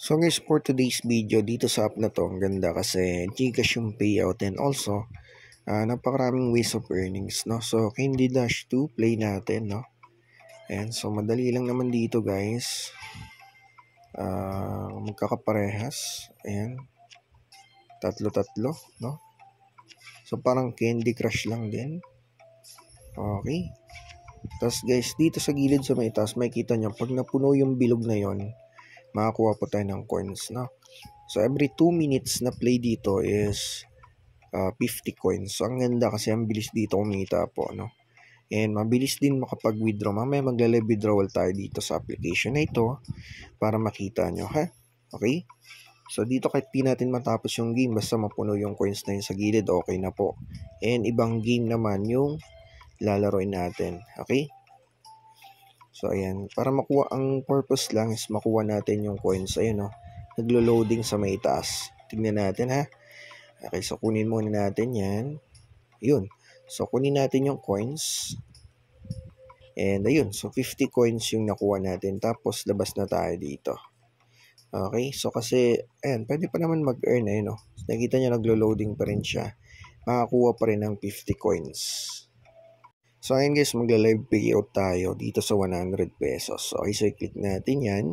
So guys, for today's video, dito sa app na to, ang ganda kasi Gcash yung payout and also, uh, napakaraming ways of earnings, no? So, Candy Dash 2, play natin, no? And so, madali lang naman dito, guys. Uh, magkakaparehas. Ayan. Tatlo-tatlo, no? So, parang Candy Crush lang din. Okay. Tapos, guys, dito sa gilid sa may taas, makikita nyo, pag napuno yung bilog na yon makakuha po tayo ng coins, no? So, every 2 minutes na play dito is uh, ah, 50 coins. So, ang ganda kasi ang bilis dito kumita po, no? And mabilis din makapag-withdraw. Mamaya magle-live withdrawal tayo dito sa application na ito para makita nyo, ha? Okay? So, dito kahit pin natin matapos yung game, basta mapuno yung coins na yun sa gilid, okay na po. And ibang game naman yung lalaroin natin. Okay? So, ayan. Para makuha ang purpose lang is makuha natin yung coins. Ayan, no? Naglo-loading sa may taas. Tingnan natin, ha? Okay, so kunin muna natin yan. Yun. So, kunin natin yung coins. And, ayun. So, 50 coins yung nakuha natin. Tapos, labas na tayo dito. Okay? So, kasi, ayan, pwede pa naman mag-earn, eh, no? Nakita nyo, naglo-loading pa rin siya. Makakuha pa rin ng 50 coins. So ayun guys, magla-live payout tayo dito sa 100 pesos. okay, so i-click natin yan.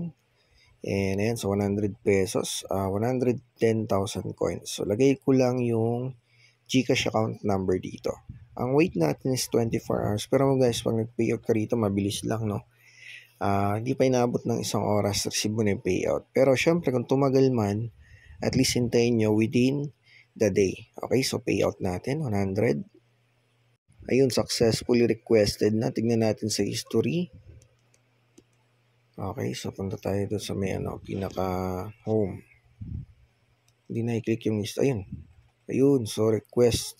And ayan, sa so 100 pesos, uh, ah, 110,000 coins. So lagay ko lang yung Gcash account number dito. Ang wait natin is 24 hours. Pero guys, pag nag-payout ka rito, mabilis lang, no? Uh, hindi pa inaabot ng isang oras resibo na payout. Pero syempre, kung tumagal man, at least hintayin nyo within the day. Okay, so payout natin, 100. Ayun, successfully requested na. Tingnan natin sa history. Okay, so punta tayo doon sa may ano, pinaka home. Hindi na i-click yung list. Ayun. Ayun, so request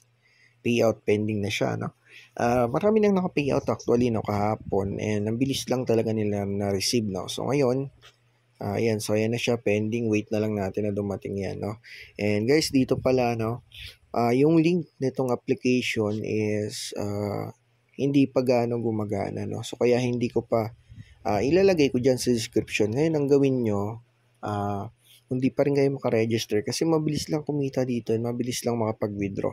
payout pending na siya, no? Uh, marami nang naka-payout actually no kahapon and ang bilis lang talaga nila na-receive no. So ngayon, uh, ayan, so ayan na siya pending, wait na lang natin na dumating yan no. And guys, dito pala no, Uh, yung link nitong application is uh, hindi pa gaano gumagana. No? So, kaya hindi ko pa uh, ilalagay ko dyan sa description. Ngayon, ang gawin nyo, uh, hindi pa rin kayo makaregister kasi mabilis lang kumita dito and mabilis lang makapag-withdraw.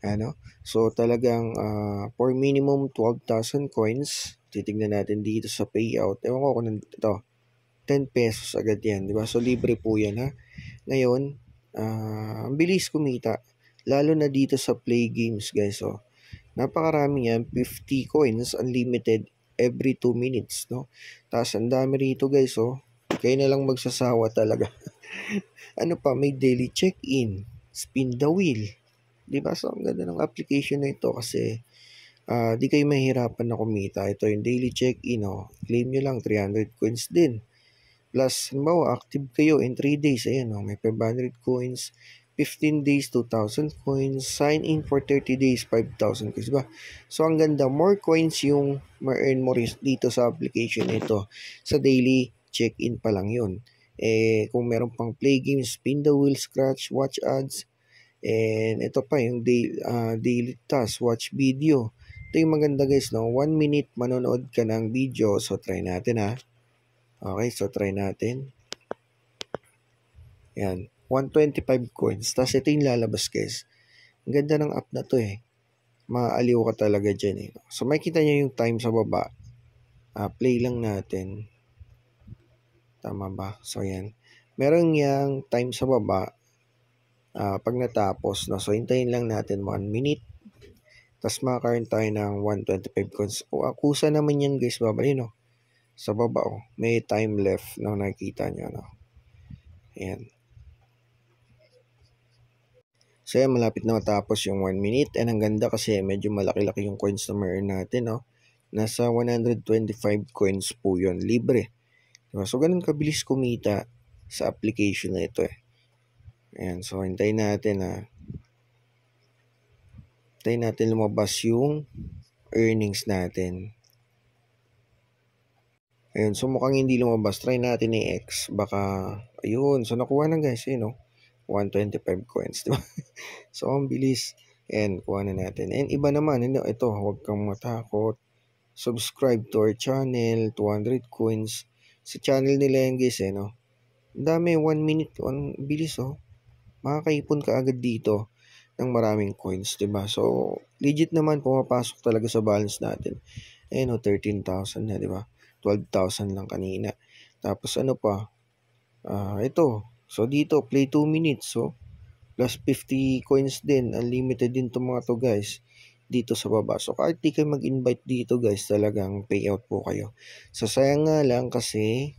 Ano? So, talagang uh, for minimum 12,000 coins, titignan natin dito sa payout. Ewan ko kung nandito. 10 pesos agad yan, di ba? So, libre po yan, ha? Ngayon, uh, ang bilis kumita. Lalo na dito sa play games guys. Oh. Napakarami yan. 50 coins unlimited every 2 minutes. No? Tapos ang dami rito guys. Oh. Kaya na lang magsasawa talaga. ano pa, may daily check-in. Spin the wheel. 'Di ba? So, ang ganda ng application na ito kasi uh, di kayo mahirapan na kumita. Ito yung daily check-in, oh. claim nyo lang 300 coins din. Plus, halimbawa, active kayo in 3 days, ayan, oh, may 500 coins. 15 days, 2,000 coins. Sign in for 30 days, 5,000 coins ba? So, ang ganda, more coins yung ma-earn mo dito sa application ito. Sa daily check-in pa lang yun. Eh, kung meron pang play games, spin the wheel, scratch, watch ads, and ito pa yung day, uh, daily task, watch video. Ito yung maganda guys, no? 1 minute manonood ka ng video. So, try natin ha. Okay, so try natin. Yan. 125 coins. Tapos ito yung lalabas guys. Ang ganda ng app na to eh. Maaliw ka talaga dyan eh. So makikita nyo yung time sa baba. Uh, play lang natin. Tama ba? So yan. Meron yung time sa baba. Uh, pag natapos na. So hintayin lang natin 1 minute. Tapos makakaroon tayo ng 125 coins. O akusa ah, naman yan guys. Babali no. Sa baba oh. May time left na no? nakikita nyo no. Ayan. So yan, malapit na matapos yung 1 minute. And ang ganda kasi medyo malaki-laki yung coins na meron natin. No? Nasa 125 coins po yun, libre. Diba? So ganun kabilis kumita sa application na ito eh. Ayan, so hintayin natin na ah. hintayin natin lumabas yung earnings natin. Ayun, so mukhang hindi lumabas. Try natin i-X. Baka, ayun. So, nakuha na guys, eh, no? 125 coins, di ba? so, ang bilis. And, kuha na natin. And, iba naman, ito, ito huwag kang matakot. Subscribe to our channel, 200 coins. Sa channel nila yan, guys, eh, no? Ang dami, 1 minute, ang bilis, oh. Makakaipon ka agad dito ng maraming coins, 'di ba? So, legit naman pumapasok talaga sa balance natin. Ayun oh, 13,000 na, 'di ba? 12,000 lang kanina. Tapos ano pa? Ah, uh, ito, So, dito, play 2 minutes. So, plus 50 coins din. Unlimited din itong mga to guys dito sa baba. So, kahit di kayo mag-invite dito guys, talagang payout po kayo. So, sayang nga lang kasi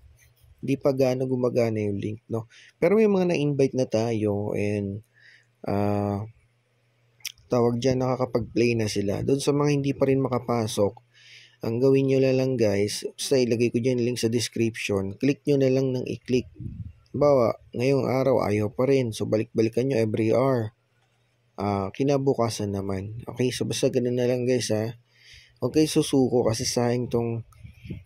di pa gaano gumagana yung link, no? Pero may mga na-invite na tayo and uh, tawag dyan, nakakapag-play na sila. Doon sa mga hindi pa rin makapasok, ang gawin nyo lang guys, sa ilagay ko dyan link sa description, click nyo na lang nang i-click Bawa, ngayong araw ayaw pa rin. So, balik-balikan nyo every hour. Uh, kinabukasan naman. Okay, so basta ganun na lang guys ha. Okay, susuko kasi sayang tong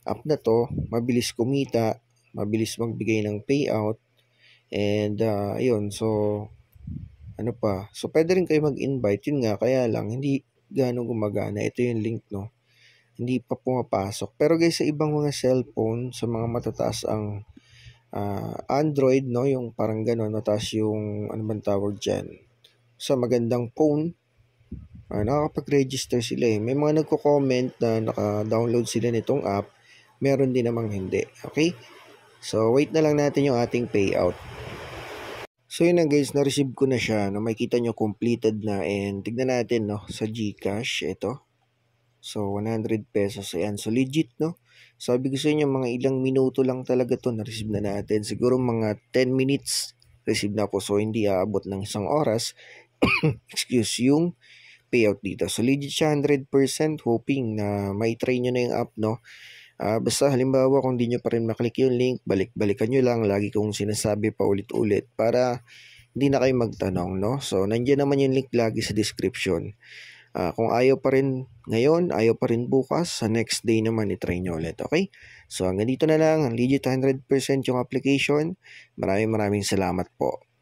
app na to. Mabilis kumita, mabilis magbigay ng payout. And, uh, ah, yun, so, ano pa. So, pwede rin kayo mag-invite. Yun nga, kaya lang, hindi gano'ng gumagana. Ito yung link, no? Hindi pa pumapasok. Pero guys, sa ibang mga cellphone, sa mga matataas ang uh, Android, no? Yung parang ganun no? Tapos yung, ano man tawag dyan, sa magandang phone, uh, nakakapag-register sila eh. May mga nagko-comment na naka-download sila nitong app, meron din namang hindi. Okay? So, wait na lang natin yung ating payout. So, yun na guys, na-receive ko na siya. No? makita nyo, completed na. And tignan natin, no, sa Gcash, ito. So, 100 pesos. Ayan, so legit, no? Sabi ko sa inyo, mga ilang minuto lang talaga to na-receive na natin. Siguro mga 10 minutes receive na po. So, hindi aabot ng isang oras. excuse yung payout dito. So, legit siya 100% hoping na may try nyo na yung app, no? Uh, basta halimbawa kung di nyo pa rin maklik yung link, balik-balikan nyo lang. Lagi kong sinasabi pa ulit-ulit para hindi na kayo magtanong, no? So, nandiyan naman yung link lagi sa description. Uh, kung ayaw pa rin ngayon, ayaw pa rin bukas, sa next day naman itry nyo ulit, okay? So hanggang dito na lang, legit 100% yung application. Maraming maraming salamat po.